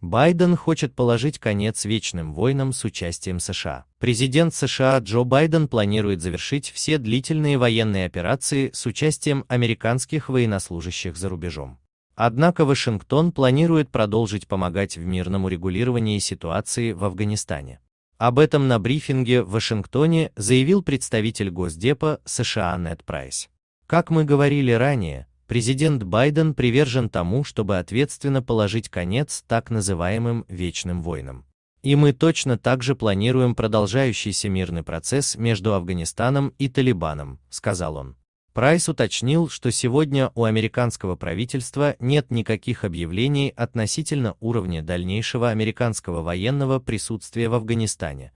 Байден хочет положить конец вечным войнам с участием США. Президент США Джо Байден планирует завершить все длительные военные операции с участием американских военнослужащих за рубежом. Однако Вашингтон планирует продолжить помогать в мирном урегулировании ситуации в Афганистане. Об этом на брифинге в Вашингтоне заявил представитель Госдепа США Нед Прайс. Как мы говорили ранее, Президент Байден привержен тому, чтобы ответственно положить конец так называемым «вечным войнам». И мы точно так же планируем продолжающийся мирный процесс между Афганистаном и Талибаном, сказал он. Прайс уточнил, что сегодня у американского правительства нет никаких объявлений относительно уровня дальнейшего американского военного присутствия в Афганистане,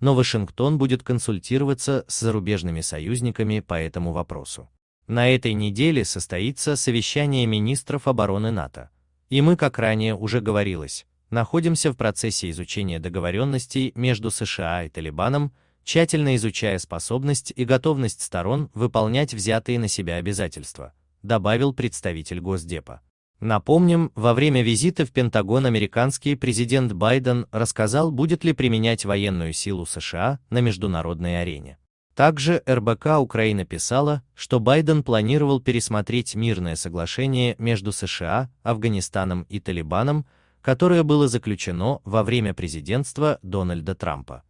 но Вашингтон будет консультироваться с зарубежными союзниками по этому вопросу. На этой неделе состоится совещание министров обороны НАТО. И мы, как ранее уже говорилось, находимся в процессе изучения договоренностей между США и Талибаном, тщательно изучая способность и готовность сторон выполнять взятые на себя обязательства, добавил представитель Госдепа. Напомним, во время визита в Пентагон американский президент Байден рассказал, будет ли применять военную силу США на международной арене. Также РБК Украина писала, что Байден планировал пересмотреть мирное соглашение между США, Афганистаном и Талибаном, которое было заключено во время президентства Дональда Трампа.